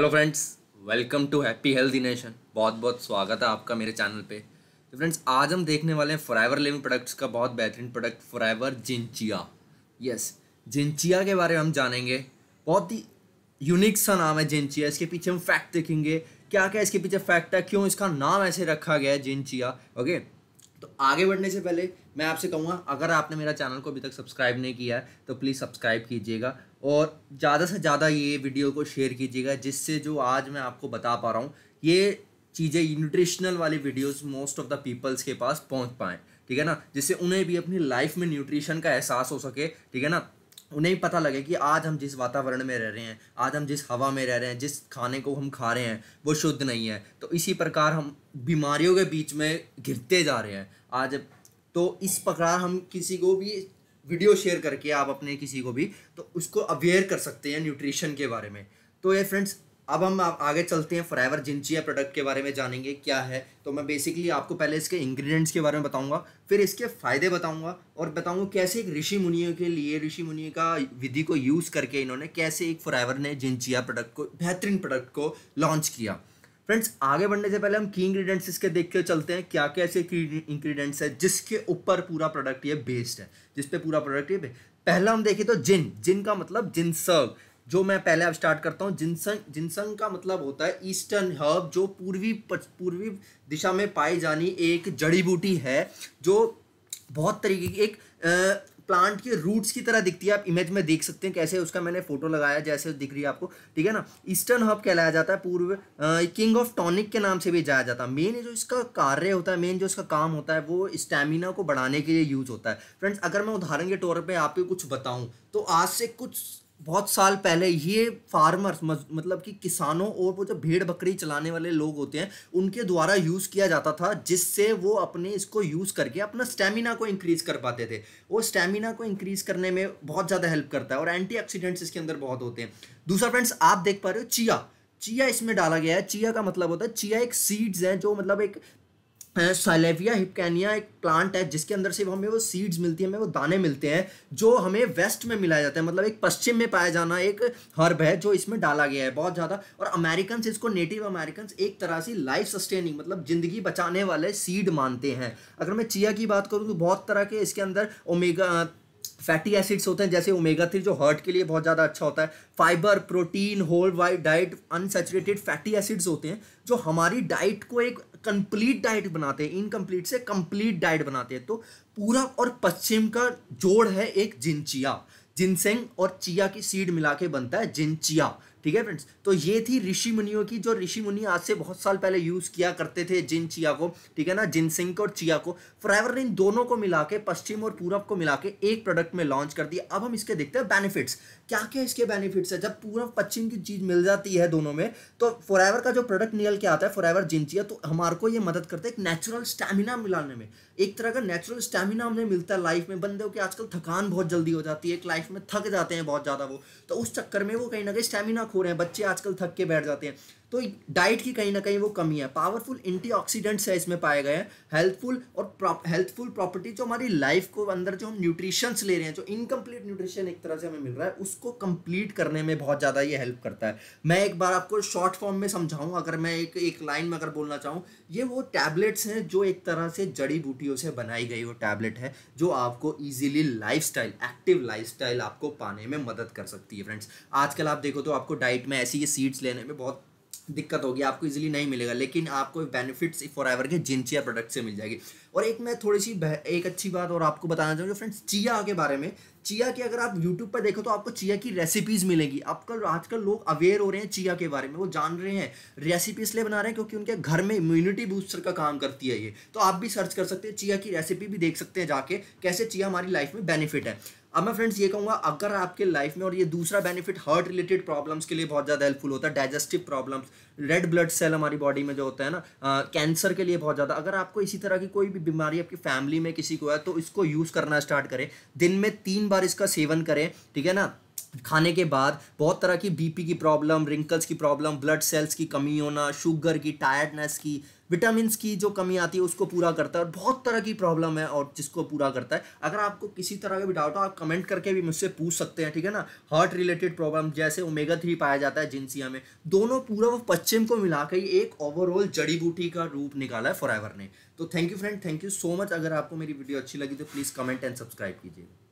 hello friends welcome to happy healthy nation बहुत बहुत स्वागत है आपका मेरे चैनल पे तो फ्रेंड्स आज हम देखने वाले हैं फ्राइवर लिविंग प्रोडक्ट्स का बहुत बेहतरीन प्रोडक्ट फ्राइवर जिंचिया यस जिंचिया के बारे में हम जानेंगे बहुत ही यूनिक सा नाम है जिंचिया इसके पीछे हम फैक्ट देखेंगे क्या क्या इसके पीछे फैक्ट है क्यों इसका नाम ऐसे रखा गया है जिंचिया ओके तो आगे बढ़ने से पहले मैं आपसे कहूँगा अगर आपने मेरा चैनल को अभी तक सब्सक्राइब नहीं किया है तो प्लीज़ सब्सक्राइब कीजिएगा और ज़्यादा से ज़्यादा ये वीडियो को शेयर कीजिएगा जिससे जो आज मैं आपको बता पा रहा हूँ ये चीज़ें न्यूट्रिशनल वाली videos most of the peoples के पास पहुँच पाएँ ठीक है ना जिससे उन्हें भी अपनी लाइफ में न्यूट्रिशन का एहसास हो सके ठीक है ना उन्हें भी पता लगे कि आज हम जिस वातावरण में रह रहे हैं आज हम जिस हवा में रह रहे हैं जिस खाने को हम खा रहे हैं वो शुद्ध नहीं है तो इसी प्रकार हम बीमारियों के बीच में घिरते जा रहे हैं आज तो इस प्रकार हम किसी को भी वीडियो शेयर करके आप अपने किसी को भी तो उसको अवेयर कर सकते हैं न्यूट्रिशन के बारे में तो ये फ्रेंड्स अब हम आगे चलते हैं फ्राइवर जिंचिया प्रोडक्ट के बारे में जानेंगे क्या है तो मैं बेसिकली आपको पहले इसके इंग्रेडिएंट्स के बारे में बताऊंगा फिर इसके फ़ायदे बताऊंगा और बताऊंगा कैसे एक ऋषि मुनियों के लिए ऋषि मुनि का विधि को यूज़ करके इन्होंने कैसे एक फ़्राइवर ने जिंचिया प्रोडक्ट को बेहतरीन प्रोडक्ट को लॉन्च किया फ्रेंड्स आगे बढ़ने से पहले हम की इंग्रीडियंट्स इसके देख के चलते हैं क्या क्या ऐसे इंग्रीडियंट्स है जिसके ऊपर पूरा प्रोडक्ट ये बेस्ड है जिसपे पूरा प्रोडक्ट ये पहला हम देखें तो जिन जिन का मतलब जिनसर्ग जो मैं पहले अब स्टार्ट करता हूँ जिनसंग जिनसंग का मतलब होता है ईस्टर्न हर्ब जो पूर्वी पूर्वी दिशा में पाई जानी एक जड़ी बूटी है जो बहुत तरीके की एक प्लांट के रूट्स की तरह दिखती है आप इमेज में देख सकते हैं कैसे उसका मैंने फोटो लगाया जैसे दिख रही है आपको ठीक है ना ईस्टर्न हब कहलाया जाता है पूर्व किंग ऑफ टॉनिक के नाम से भी जाया जाता है मेन जो इसका कार्य होता है मेन जो इसका काम होता है वो स्टेमिना को बढ़ाने के लिए यूज होता है फ्रेंड्स अगर मैं उदाहरण के तौर पर आपको कुछ बताऊँ तो आज से कुछ बहुत साल पहले ये फार्मर्स मतलब कि किसानों और वो जो भेड़ बकरी चलाने वाले लोग होते हैं उनके द्वारा यूज़ किया जाता था जिससे वो अपने इसको यूज़ करके अपना स्टेमिना को इंक्रीज़ कर पाते थे वो स्टेमिना को इंक्रीज़ करने में बहुत ज़्यादा हेल्प करता है और एंटीऑक्सीडेंट्स इसके अंदर बहुत होते हैं दूसरा फ्रेंड्स आप देख पा रहे हो चिया चिया इसमें डाला गया है चिया का मतलब होता है चिया एक सीड्स हैं जो मतलब एक सालेविया हिपकैनिया एक प्लांट है जिसके अंदर से हमें वो सीड्स मिलती है हमें वो दाने मिलते हैं जो हमें वेस्ट में मिलाया जाता है मतलब एक पश्चिम में पाया जाना एक हर्ब है जो इसमें डाला गया है बहुत ज़्यादा और अमेरिकन इसको नेटिव अमेरिकन एक तरह से लाइफ सस्टेनिंग मतलब ज़िंदगी बचाने वाले सीड मानते हैं अगर मैं चिया की बात करूँ तो बहुत तरह के इसके अंदर ओमेगा फैटी एसिड्स होते हैं जैसे ओमेगा थ्री जो हार्ट के लिए बहुत ज़्यादा अच्छा होता है fibre protein whole white diet unsaturated fatty acids होते हैं जो हमारी डाइट को एक कंप्लीट डाइट बनाते हैं इनकम्प्लीट से कंप्लीट डाइट बनाते हैं तो पूरा और पश्चिम का जोड़ है एक जिनचिया जिनसेंग और चिया की सीड मिला के बनता है जिनचिया ठीक है फ्रेंड्स तो ये थी ऋषि मुनियों की जो ऋषि मुनि आज से बहुत साल पहले यूज किया करते थे जिन चिया को ठीक है ना जिन सिंह और चिया को फॉर इन दोनों को मिला के पश्चिम और पूरब को मिला के एक प्रोडक्ट में लॉन्च कर दिया अब हम इसके देखते हैं बेनिफिट्स क्या क्या इसके बेनिफिट्स है जब पूरब पश्चिम की चीज मिल जाती है दोनों में तो फॉर का जो प्रोडक्ट निकल के आता है जिन चिया तो हमारे को ये मदद करता है एक नेचुरल स्टेमिना मिलाने में एक तरह का नेचुरल स्टेमिना हमें मिलता है लाइफ में बंदे की आजकल थकान बहुत जल्दी हो जाती है एक लाइफ में थक जाते हैं बहुत ज़्यादा वो तो उस चक्कर में वो कहीं ना कहीं स्टेमिना हो रहे हैं बच्चे आजकल थक के बैठ जाते हैं तो डाइट की कहीं ना कहीं वो कमी है पावरफुल एंटीऑक्सीडेंट्स है इसमें पाए गए हैं हेल्थफुल और हेल्थफुल प्रॉपर्टी जो हमारी लाइफ को अंदर जो हम न्यूट्रिशंस ले रहे हैं जो इनकम्प्लीट न्यूट्रिशन एक तरह से हमें मिल रहा है उसको कंप्लीट करने में बहुत ज़्यादा ये हेल्प करता है मैं एक बार आपको शॉर्ट फॉर्म में समझाऊँ अगर मैं एक एक लाइन में अगर बोलना चाहूँ ये वो टैबलेट्स हैं जो एक तरह से जड़ी बूटियों से बनाई गई वो टैबलेट है जो आपको ईजिली लाइफ एक्टिव लाइफ आपको पाने में मदद कर सकती है फ्रेंड्स आजकल आप देखो तो आपको डाइट में ऐसी ये सीड्स लेने में बहुत दिक्कत होगी आपको इजीली नहीं मिलेगा लेकिन आपको बेनिफिट्स फॉर एवर के जिनचिया प्रोडक्ट से मिल जाएगी और एक मैं थोड़ी सी एक अच्छी बात और आपको बताना चाहूँगी फ्रेंड्स चिया के बारे में चिया की अगर आप यूट्यूब पर देखो तो आपको चिया की रेसिपीज़ मिलेगी कल आजकल लोग अवेयर हो रहे हैं चिया के बारे में वो जान रहे हैं रेसिपी इसलिए बना रहे हैं क्योंकि उनके घर में इम्यूनिटी बूस्टर का काम करती है ये तो आप भी सर्च कर सकते हैं चिया की रेसिपी भी देख सकते हैं जाके कैसे चिया हमारी लाइफ में बेनिफिट है अब मैं फ्रेंड्स ये कहूँगा अगर आपके लाइफ में और ये दूसरा बेनिफिट हार्ट रिलेटेड प्रॉब्लम्स के लिए बहुत ज़्यादा हेल्पफुल होता है digestive problems red blood cell हमारी बॉडी में जो होता है ना कैंसर के लिए बहुत ज़्यादा अगर आपको इसी तरह की कोई भी बीमारी आपकी फैमिली में किसी को है तो इसको यूज़ करना स्टार्ट करें दिन में तीन बार इसका सेवन करें ठीक है ना खाने के बाद बहुत तरह की बीपी की प्रॉब्लम रिंकल्स की प्रॉब्लम ब्लड सेल्स की कमी होना शुगर की टायर्डनेस की विटामिन की जो कमी आती है उसको पूरा करता है और बहुत तरह की प्रॉब्लम है और जिसको पूरा करता है अगर आपको किसी तरह का भी डाउट हो आप कमेंट करके भी मुझसे पूछ सकते हैं ठीक है ना हार्ट रिलेटेड प्रॉब्लम जैसे ओमेगा थ्री पाया जाता है जिनसिया में दोनों पूरा वो पश्चिम को मिला ही एक ओवरऑल जड़ी बूटी का रूप निकाला है फॉर ने तो thank you friend thank you so much अगर आपको मेरी वीडियो अच्छी लगी तो प्लीज़ कमेंट एंड सब्सक्राइब कीजिएगा